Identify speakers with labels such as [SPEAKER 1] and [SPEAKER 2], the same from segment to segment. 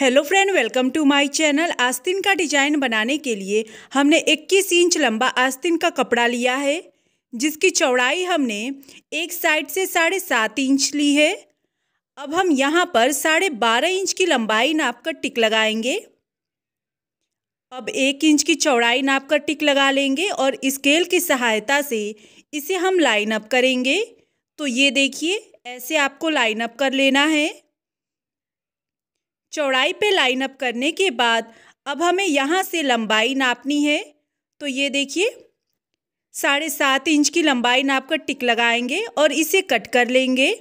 [SPEAKER 1] hello friend welcome to my channel आस्तीन का design बनाने के लिए हमने 21 इंच लंबा आस्तीन का कपड़ा लिया है जिसकी चौड़ाई हमने एक साइड से साढ़े सात इंच ली है अब हम यहाँ पर साढ़े बारह इंच की लंबाई नाप कर टिक लगाएंगे अब एक इंच की चौड़ाई नाप कर टिक लगा लेंगे और स्केल की सहायता से इसे हम लाइन अप करेंगे तो ये देखिए ऐसे आपको लाइन अप कर लेना है चौड़ाई पे लाइन अप करने के बाद अब हमें यहाँ से लंबाई नापनी है तो ये देखिए साढ़े सात इंच की लंबाई नाप कर टिक लगाएंगे और इसे कट कर लेंगे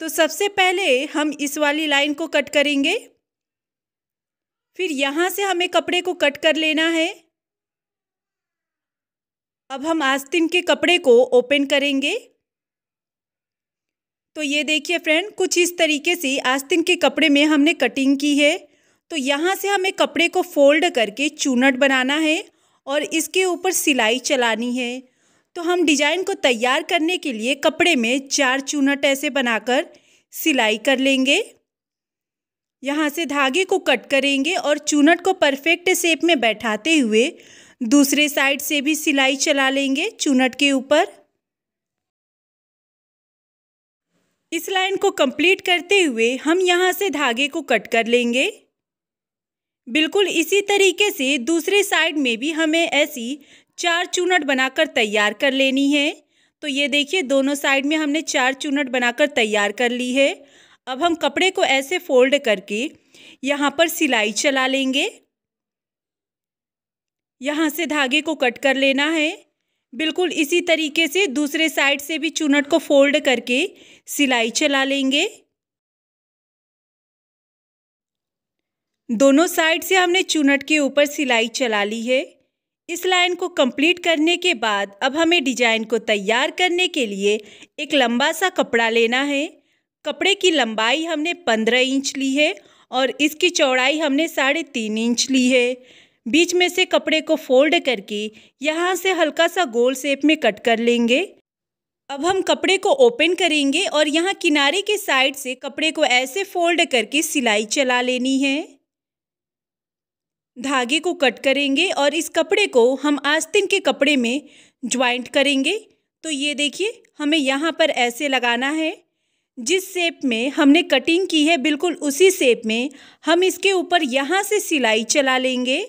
[SPEAKER 1] तो सबसे पहले हम इस वाली लाइन को कट करेंगे फिर यहाँ से हमें कपड़े को कट कर लेना है अब हम आस्तीन के कपड़े को ओपन करेंगे तो ये देखिए फ्रेंड कुछ इस तरीके से आस्तिन के कपड़े में हमने कटिंग की है तो यहाँ से हमें कपड़े को फोल्ड करके चूनट बनाना है और इसके ऊपर सिलाई चलानी है तो हम डिजाइन को तैयार करने के लिए कपड़े में चार चूनट ऐसे बनाकर सिलाई कर लेंगे यहाँ से धागे को कट करेंगे और चूनट को परफेक्ट शेप में बैठाते हुए दूसरे साइड से भी सिलाई चला लेंगे चूनट के ऊपर इस लाइन को कंप्लीट करते हुए हम यहाँ से धागे को कट कर लेंगे बिल्कुल इसी तरीके से दूसरे साइड में भी हमें ऐसी चार चूनट बनाकर तैयार कर लेनी है तो ये देखिए दोनों साइड में हमने चार चूनट बनाकर तैयार कर ली है अब हम कपड़े को ऐसे फोल्ड करके यहाँ पर सिलाई चला लेंगे यहाँ से धागे को कट कर लेना है बिल्कुल इसी तरीके से दूसरे साइड से भी चुनट को फोल्ड करके सिलाई चला लेंगे दोनों साइड से हमने चुनट के ऊपर सिलाई चला ली है इस लाइन को कंप्लीट करने के बाद अब हमें डिजाइन को तैयार करने के लिए एक लंबा सा कपड़ा लेना है कपड़े की लंबाई हमने पंद्रह इंच ली है और इसकी चौड़ाई हमने साढ़े तीन इंच ली है बीच में से कपड़े को फोल्ड करके यहाँ से हल्का सा गोल शेप में कट कर लेंगे अब हम कपड़े को ओपन करेंगे और यहाँ किनारे के साइड से कपड़े को ऐसे फोल्ड करके सिलाई चला लेनी है धागे को कट करेंगे और इस कपड़े को हम आस्तीन के कपड़े में ज्वाइंट करेंगे तो ये देखिए हमें यहाँ पर ऐसे लगाना है जिस शेप में हमने कटिंग की है बिल्कुल उसी शेप में हम इसके ऊपर यहाँ से सिलाई चला लेंगे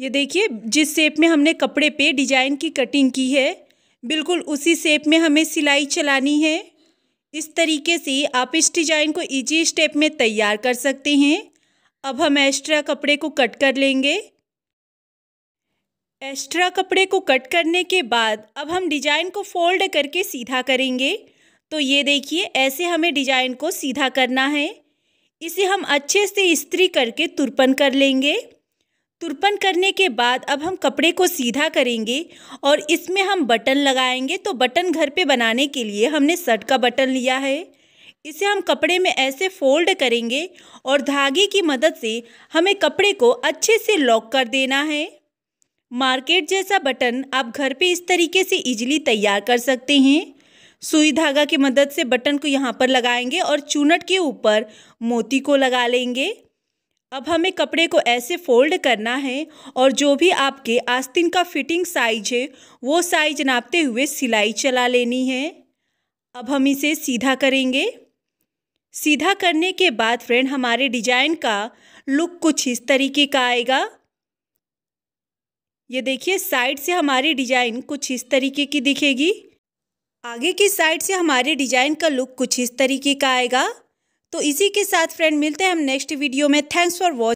[SPEAKER 1] ये देखिए जिस शेप में हमने कपड़े पे डिजाइन की कटिंग की है बिल्कुल उसी शेप में हमें सिलाई चलानी है इस तरीके से आप इस डिजाइन को इजी स्टेप में तैयार कर सकते हैं अब हम एक्स्ट्रा कपड़े को कट कर लेंगे एक्स्ट्रा कपड़े को कट करने के बाद अब हम डिजाइन को फोल्ड करके सीधा करेंगे तो ये देखिए ऐसे हमें डिजाइन को सीधा करना है इसे हम अच्छे से इस्त्री करके तुरपन कर लेंगे तुरपन करने के बाद अब हम कपड़े को सीधा करेंगे और इसमें हम बटन लगाएंगे तो बटन घर पे बनाने के लिए हमने शर्ट का बटन लिया है इसे हम कपड़े में ऐसे फोल्ड करेंगे और धागे की मदद से हमें कपड़े को अच्छे से लॉक कर देना है मार्केट जैसा बटन आप घर पे इस तरीके से इजीली तैयार कर सकते हैं सुई धागा की मदद से बटन को यहाँ पर लगाएंगे और चूनट के ऊपर मोती को लगा लेंगे अब हमें कपड़े को ऐसे फोल्ड करना है और जो भी आपके आस्तीन का फिटिंग साइज है वो साइज नापते हुए सिलाई चला लेनी है अब हम इसे सीधा करेंगे सीधा करने के बाद फ्रेंड हमारे डिजाइन का लुक कुछ इस तरीके का आएगा ये देखिए साइड से हमारी डिजाइन कुछ इस तरीके की दिखेगी आगे की साइड से हमारे डिजाइन का लुक कुछ इस तरीके का आएगा तो इसी के साथ फ्रेंड मिलते हैं हम नेक्स्ट वीडियो में थैंक्स फॉर वॉच